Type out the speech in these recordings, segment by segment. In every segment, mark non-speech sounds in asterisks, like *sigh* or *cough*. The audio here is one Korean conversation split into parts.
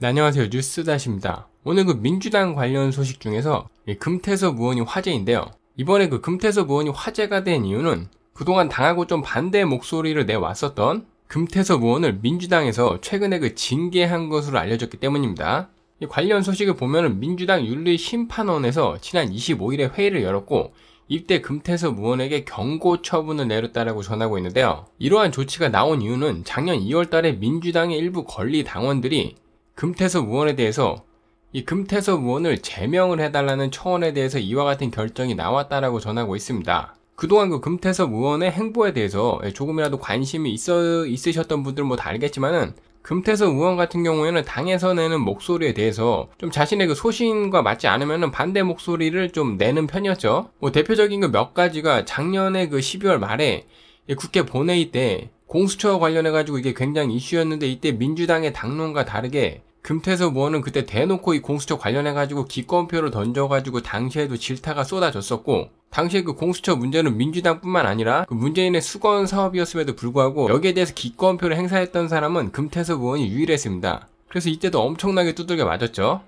네, 안녕하세요. 뉴스다시입니다. 오늘 그 민주당 관련 소식 중에서 금태섭 의원이 화제인데요. 이번에 그 금태섭 의원이 화제가 된 이유는 그동안 당하고 좀 반대의 목소리를 내왔었던 금태섭 의원을 민주당에서 최근에 그 징계한 것으로 알려졌기 때문입니다. 관련 소식을 보면은 민주당 윤리심판원에서 지난 25일에 회의를 열었고 이때 금태섭 의원에게 경고 처분을 내렸다라고 전하고 있는데요. 이러한 조치가 나온 이유는 작년 2월 달에 민주당의 일부 권리 당원들이 금태섭 의원에 대해서 이 금태섭 의원을 제명을 해달라는 청원에 대해서 이와 같은 결정이 나왔다라고 전하고 있습니다. 그동안 그 금태섭 의원의 행보에 대해서 예, 조금이라도 관심이 있어, 있으셨던 분들은 뭐다 알겠지만은 금태섭 의원 같은 경우에는 당에서 내는 목소리에 대해서 좀 자신의 그 소신과 맞지 않으면 반대 목소리를 좀 내는 편이었죠. 뭐 대표적인 그 몇 가지가 작년에 그 12월 말에 국회 본회의 때 공수처 관련해가지고 이게 굉장히 이슈였는데 이때 민주당의 당론과 다르게 금태섭 의원은 그때 대놓고 이 공수처 관련해가지고 기권표를 던져가지고 당시에도 질타가 쏟아졌었고 당시에 그 공수처 문제는 민주당뿐만 아니라 그 문재인의 수건 사업이었음에도 불구하고 여기에 대해서 기권표를 행사했던 사람은 금태섭 의원이 유일했습니다. 그래서 이때도 엄청나게 두들겨 맞았죠.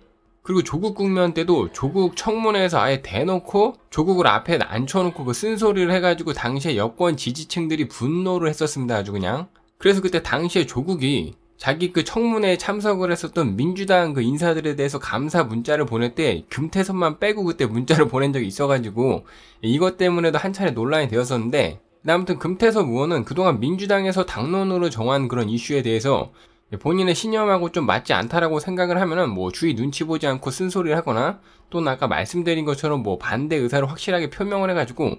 그리고 조국 국면 때도 조국 청문회에서 아예 대놓고 조국을 앞에 앉혀놓고 그 쓴소리를 해가지고 당시에 여권 지지층들이 분노를 했었습니다. 아주 그냥. 그래서 그때 당시에 조국이 자기 그 청문회에 참석을 했었던 민주당 그 인사들에 대해서 감사 문자를 보낼 때 금태섭만 빼고 그때 문자를 *laughs* 보낸 적이 있어가지고 이것 때문에도 한 차례 논란이 되었었는데 아무튼 금태섭 의원은 그동안 민주당에서 당론으로 정한 그런 이슈에 대해서 본인의 신념하고 좀 맞지 않다라고 생각을 하면은 뭐 주위 눈치 보지 않고 쓴소리를 하거나 또는 아까 말씀드린 것처럼 뭐 반대 의사를 확실하게 표명을 해가지고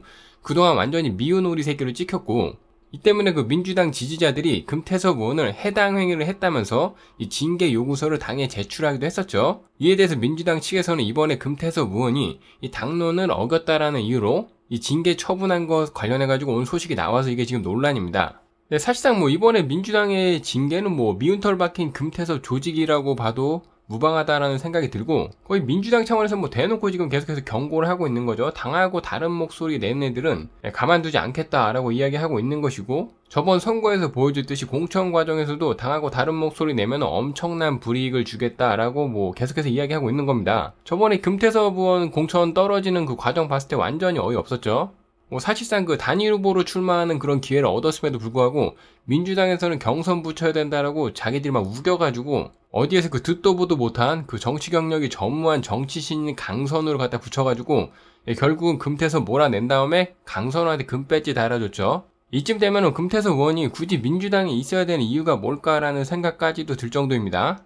그동안 완전히 미운 오리 새끼를 찍혔고 이 때문에 그 민주당 지지자들이 금태섭 의원을 해당 행위를 했다면서 이 징계 요구서를 당에 제출하기도 했었죠. 이에 대해서 민주당 측에서는 이번에 금태섭 의원이 이 당론을 어겼다라는 이유로 이 징계 처분한 것 관련해가지고 온 소식이 나와서 이게 지금 논란입니다. 네, 사실상 뭐 이번에 민주당의 징계는 뭐 미운 털 박힌 금태섭 조직이라고 봐도 무방하다라는 생각이 들고 거의 민주당 차원에서 뭐 대놓고 지금 계속해서 경고를 하고 있는 거죠. 당하고 다른 목소리 낸 애들은 예, 가만두지 않겠다라고 이야기하고 있는 것이고 저번 선거에서 보여줬듯이 공천 과정에서도 당하고 다른 목소리 내면 엄청난 불이익을 주겠다라고 뭐 계속해서 이야기하고 있는 겁니다. 저번에 금태섭 의원 공천 떨어지는 그 과정 봤을 때 완전히 어이없었죠. 뭐 사실상 그 단일 후보로 출마하는 그런 기회를 얻었음에도 불구하고 민주당에서는 경선 붙여야 된다라고 자기들이 막 우겨가지고 어디에서 그 듣도 보도 못한 그 정치 경력이 전무한 정치신 인강선으로 갖다 붙여가지고 예, 결국은 금태선 몰아낸 다음에 강선우한테 금배지 달아줬죠. 이쯤 되면 은 금태선 의원이 굳이 민주당에 있어야 되는 이유가 뭘까라는 생각까지도 들 정도입니다.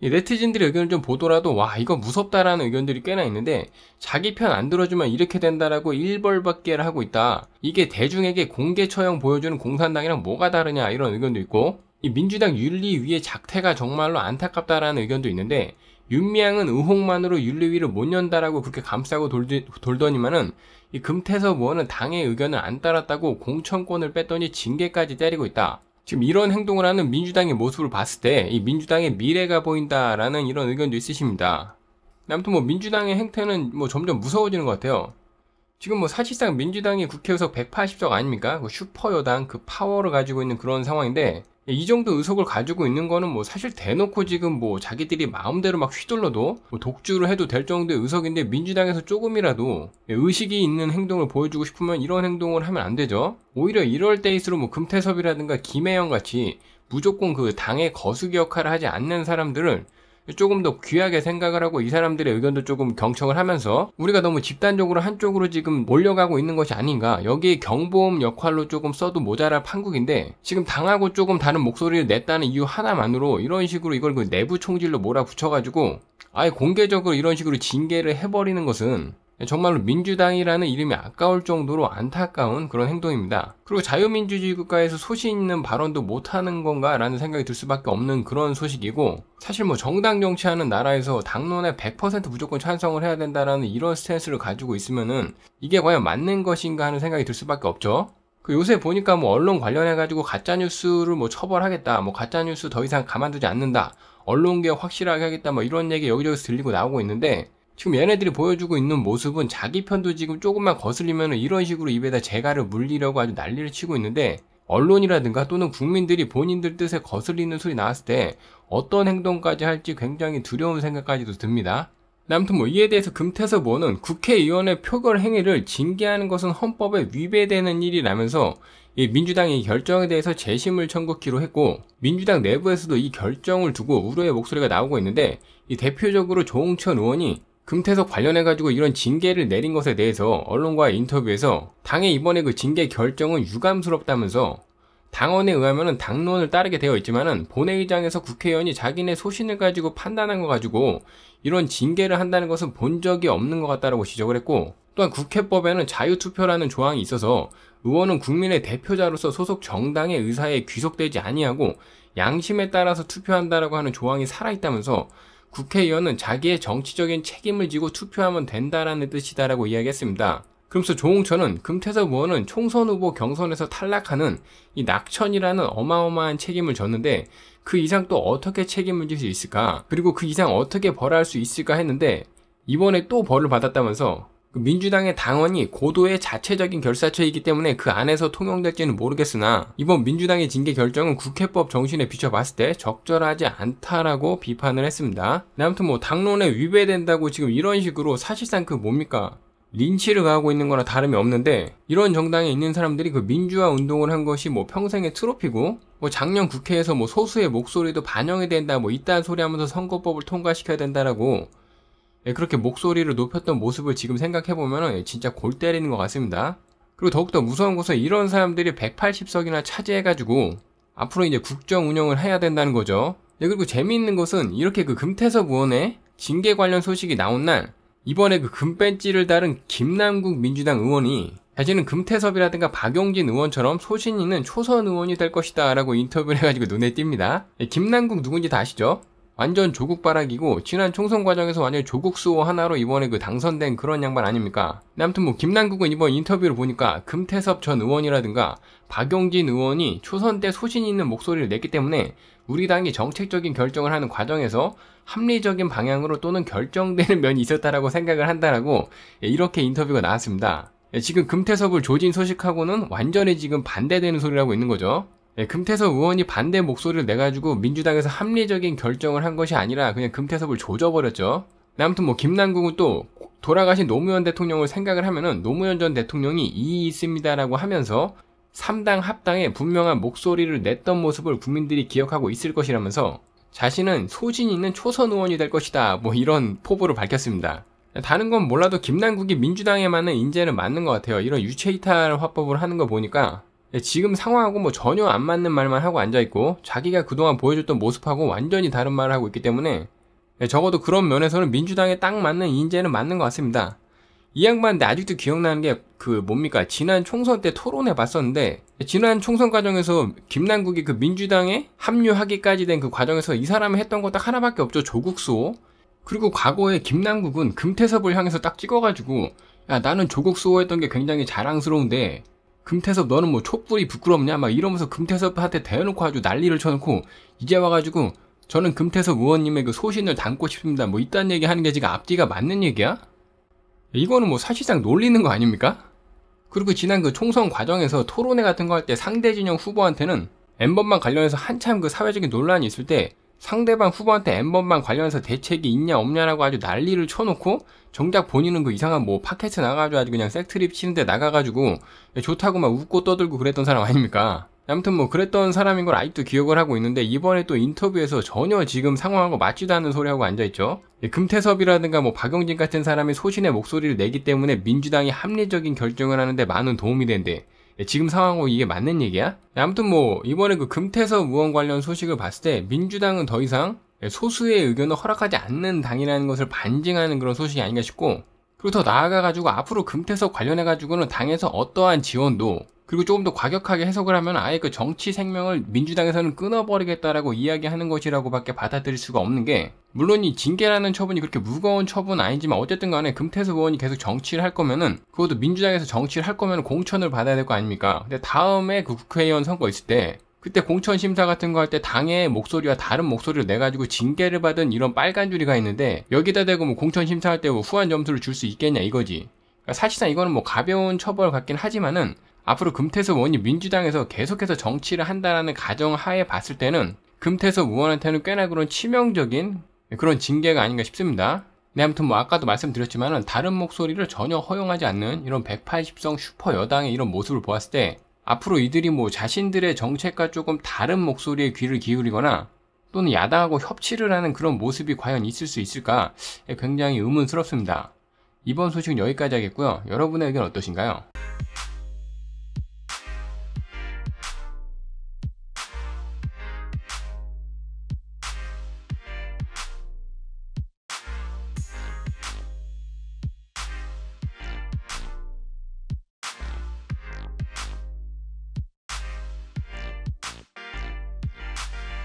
네티즌들의 의견을 좀 보더라도 와 이거 무섭다라는 의견들이 꽤나 있는데 자기 편 안 들어주면 이렇게 된다라고 일벌받게를 하고 있다. 이게 대중에게 공개 처형 보여주는 공산당이랑 뭐가 다르냐 이런 의견도 있고 이 민주당 윤리위의 작태가 정말로 안타깝다라는 의견도 있는데 윤미향은 의혹만으로 윤리위를 못 연다라고 그렇게 감싸고 돌지, 돌더니만은 이 금태섭 의원은 당의 의견을 안 따랐다고 공천권을 뺐더니 징계까지 때리고 있다. 지금 이런 행동을 하는 민주당의 모습을 봤을 때 이 민주당의 미래가 보인다라는 이런 의견도 있으십니다. 아무튼 뭐 민주당의 행태는 뭐 점점 무서워지는 것 같아요. 지금 뭐 사실상 민주당이 국회 의석 180석 아닙니까? 그 슈퍼 여당 그 파워를 가지고 있는 그런 상황인데 예, 이 정도 의석을 가지고 있는 거는 뭐 사실 대놓고 지금 뭐 자기들이 마음대로 막 휘둘러도 뭐 독주를 해도 될 정도의 의석인데 민주당에서 조금이라도 예, 의식이 있는 행동을 보여주고 싶으면 이런 행동을 하면 안 되죠. 오히려 이럴 때일수록 뭐 금태섭이라든가 김혜영 같이 무조건 그 당의 거수기 역할을 하지 않는 사람들을 조금 더 귀하게 생각을 하고 이 사람들의 의견도 조금 경청을 하면서 우리가 너무 집단적으로 한쪽으로 지금 몰려가고 있는 것이 아닌가 여기에 경보음 역할로 조금 써도 모자랄 판국인데 지금 당하고 조금 다른 목소리를 냈다는 이유 하나만으로 이런 식으로 이걸 그 내부 총질로 몰아붙여가지고 아예 공개적으로 이런 식으로 징계를 해버리는 것은 정말로 민주당이라는 이름이 아까울 정도로 안타까운 그런 행동입니다. 그리고 자유민주주의 국가에서 소신 있는 발언도 못하는 건가라는 생각이 들 수밖에 없는 그런 소식이고 사실 뭐 정당 정치하는 나라에서 당론에 100% 무조건 찬성을 해야 된다라는 이런 스탠스를 가지고 있으면은 이게 과연 맞는 것인가 하는 생각이 들 수밖에 없죠. 그 요새 보니까 뭐 언론 관련해 가지고 가짜 뉴스를 뭐 처벌하겠다, 뭐 가짜 뉴스 더 이상 가만두지 않는다, 언론계혁 확실하게 하겠다, 뭐 이런 얘기 여기저기서 들리고 나오고 있는데 지금 얘네들이 보여주고 있는 모습은 자기 편도 지금 조금만 거슬리면 이런 식으로 입에다 재갈을 물리려고 아주 난리를 치고 있는데 언론이라든가 또는 국민들이 본인들 뜻에 거슬리는 소리 나왔을 때 어떤 행동까지 할지 굉장히 두려운 생각까지도 듭니다. 아무튼 뭐 이에 대해서 금태섭원은 국회의원의 표결 행위를 징계하는 것은 헌법에 위배되는 일이라면서 민주당이 결정에 대해서 재심을 청구키로 했고 민주당 내부에서도 이 결정을 두고 우려의 목소리가 나오고 있는데 이 대표적으로 조홍천 의원이 금태석 관련해가지고 이런 징계를 내린 것에 대해서 언론과의 인터뷰에서 당의 이번에 그 징계 결정은 유감스럽다면서 당원에 의하면 당론을 따르게 되어 있지만은 본회의장에서 국회의원이 자기네 소신을 가지고 판단한 거 가지고 이런 징계를 한다는 것은 본 적이 없는 것 같다라고 지적을 했고 또한 국회법에는 자유투표라는 조항이 있어서 의원은 국민의 대표자로서 소속 정당의 의사에 귀속되지 아니하고 양심에 따라서 투표한다라고 하는 조항이 살아있다면서 국회의원은 자기의 정치적인 책임을 지고 투표하면 된다라는 뜻이다라고 이야기했습니다. 그러면서 조홍천은 금태섭 의원은 총선 후보 경선에서 탈락하는 이 낙천이라는 어마어마한 책임을 졌는데 그 이상 또 어떻게 책임을 질 수 있을까? 그리고 그 이상 어떻게 벌할 수 있을까 했는데 이번에 또 벌을 받았다면서 그 민주당의 당원이 고도의 자체적인 결사체이기 때문에 그 안에서 통용될지는 모르겠으나 이번 민주당의 징계 결정은 국회법 정신에 비춰봤을 때 적절하지 않다라고 비판을 했습니다. 아무튼 뭐 당론에 위배된다고 지금 이런 식으로 사실상 그 뭡니까 린치를 가하고 있는 거나 다름이 없는데 이런 정당에 있는 사람들이 그 민주화 운동을 한 것이 뭐 평생의 트로피고 뭐 작년 국회에서 뭐 소수의 목소리도 반영이 된다 뭐 이딴 소리 하면서 선거법을 통과시켜야 된다라고 예, 그렇게 목소리를 높였던 모습을 지금 생각해보면 예, 진짜 골 때리는 것 같습니다. 그리고 더욱더 무서운 것은 이런 사람들이 180석이나 차지해가지고 앞으로 이제 국정 운영을 해야 된다는 거죠. 네, 그리고 재미있는 것은 이렇게 그 금태섭 의원의 징계 관련 소식이 나온 날 이번에 그 금배지를 달은 김남국 민주당 의원이 자신은 금태섭이라든가 박용진 의원처럼 소신있는 초선 의원이 될 것이다 라고 인터뷰를 해가지고 눈에 띕니다. 김남국 누군지 다 아시죠? 완전 조국 바락이고 지난 총선 과정에서 완전 조국 수호 하나로 이번에 그 당선된 그런 양반 아닙니까? 아무튼 뭐 김남국은 이번 인터뷰를 보니까 금태섭 전 의원이라든가 박용진 의원이 초선 때 소신 있는 목소리를 냈기 때문에 우리 당이 정책적인 결정을 하는 과정에서 합리적인 방향으로 또는 결정되는 *laughs* 면이 있었다라고 생각을 한다라고 예, 이렇게 인터뷰가 나왔습니다. 예, 지금 금태섭을 조진 소식하고는 완전히 지금 반대되는 소리라고 있는 거죠. 예, 금태섭 의원이 반대 목소리를 내가지고 민주당에서 합리적인 결정을 한 것이 아니라 그냥 금태섭을 조져버렸죠. 아무튼 뭐 김남국은 또 돌아가신 노무현 대통령을 생각을 하면은 노무현 전 대통령이 이의 있습니다라고 하면서 3당 합당에 분명한 목소리를 냈던 모습을 국민들이 기억하고 있을 것이라면서 자신은 소진 있는 초선 의원이 될 것이다 뭐 이런 포부를 밝혔습니다. 다른 건 몰라도 김남국이 민주당에 맞는 인재는 맞는 것 같아요. 이런 유체이탈 화법을 하는 거 보니까 예, 지금 상황하고 뭐 전혀 안 맞는 말만 하고 앉아있고 자기가 그동안 보여줬던 모습하고 완전히 다른 말을 하고 있기 때문에 예, 적어도 그런 면에서는 민주당에 딱 맞는 인재는 맞는 것 같습니다. 이 양반인데 아직도 기억나는 게 그 뭡니까 지난 총선 때 토론해 봤었는데 예, 지난 총선 과정에서 김남국이 그 민주당에 합류하기까지 된 그 과정에서 이 사람이 했던 거 딱 하나밖에 없죠 조국수호 그리고 과거에 김남국은 금태섭을 향해서 딱 찍어가지고 야 나는 조국수호 했던 게 굉장히 자랑스러운데 금태섭 너는 뭐 촛불이 부끄럽냐 막 이러면서 금태섭한테 대놓고 아주 난리를 쳐놓고 이제 와가지고 저는 금태섭 의원님의 그 소신을 담고 싶습니다 뭐 이딴 얘기 하는 게 지금 앞뒤가 맞는 얘기야? 이거는 뭐 사실상 놀리는 거 아닙니까? 그리고 지난 그 총선 과정에서 토론회 같은 거 할 때 상대 진영 후보한테는 엠번만 관련해서 한참 그 사회적인 논란이 있을 때 상대방 후보한테 엠번만 관련해서 대책이 있냐 없냐라고 아주 난리를 쳐놓고 정작 본인은 그 이상한 뭐 팟캐스트 나가가지고 그냥 섹트립 치는데 나가가지고 좋다고 막 웃고 떠들고 그랬던 사람 아닙니까? 아무튼 뭐 그랬던 사람인 걸 아직도 기억을 하고 있는데 이번에 또 인터뷰에서 전혀 지금 상황하고 맞지도 않은 소리하고 앉아있죠. 예, 금태섭이라든가 뭐 박영진 같은 사람이 소신의 목소리를 내기 때문에 민주당이 합리적인 결정을 하는데 많은 도움이 된대. 예, 지금 상황하고 이게 맞는 얘기야? 예, 아무튼 뭐 이번에 그 금태섭 의원 관련 소식을 봤을 때 민주당은 더 이상 예, 소수의 의견을 허락하지 않는 당이라는 것을 반증하는 그런 소식이 아닌가 싶고 그리고 더 나아가가지고 앞으로 금태섭 관련해가지고는 당에서 어떠한 지원도 그리고 조금 더 과격하게 해석을 하면 아예 그 정치 생명을 민주당에서는 끊어버리겠다라고 이야기하는 것이라고밖에 받아들일 수가 없는 게 물론 이 징계라는 처분이 그렇게 무거운 처분 아니지만 어쨌든 간에 금태섭 의원이 계속 정치를 할 거면은 그것도 민주당에서 정치를 할 거면 공천을 받아야 될 거 아닙니까? 근데 다음에 그 국회의원 선거 있을 때 그때 공천 심사 같은 거 할 때 당의 목소리와 다른 목소리를 내 가지고 징계를 받은 이런 빨간 줄이가 있는데 여기다 대고 뭐 공천 심사할 때뭐 후한 점수를 줄 수 있겠냐 이거지. 그러니까 사실상 이거는 뭐 가벼운 처벌 같긴 하지만은 앞으로 금태섭 의원이 민주당에서 계속해서 정치를 한다라는 가정하에 봤을 때는 금태섭 의원한테는 꽤나 그런 치명적인 그런 징계가 아닌가 싶습니다. 네, 아무튼 뭐 아까도 말씀드렸지만은 다른 목소리를 전혀 허용하지 않는 이런 180성 슈퍼 여당의 이런 모습을 보았을 때 앞으로 이들이 뭐 자신들의 정책과 조금 다른 목소리에 귀를 기울이거나 또는 야당하고 협치를 하는 그런 모습이 과연 있을 수 있을까 예, 굉장히 의문스럽습니다. 이번 소식은 여기까지 하겠고요. 여러분의 의견 어떠신가요?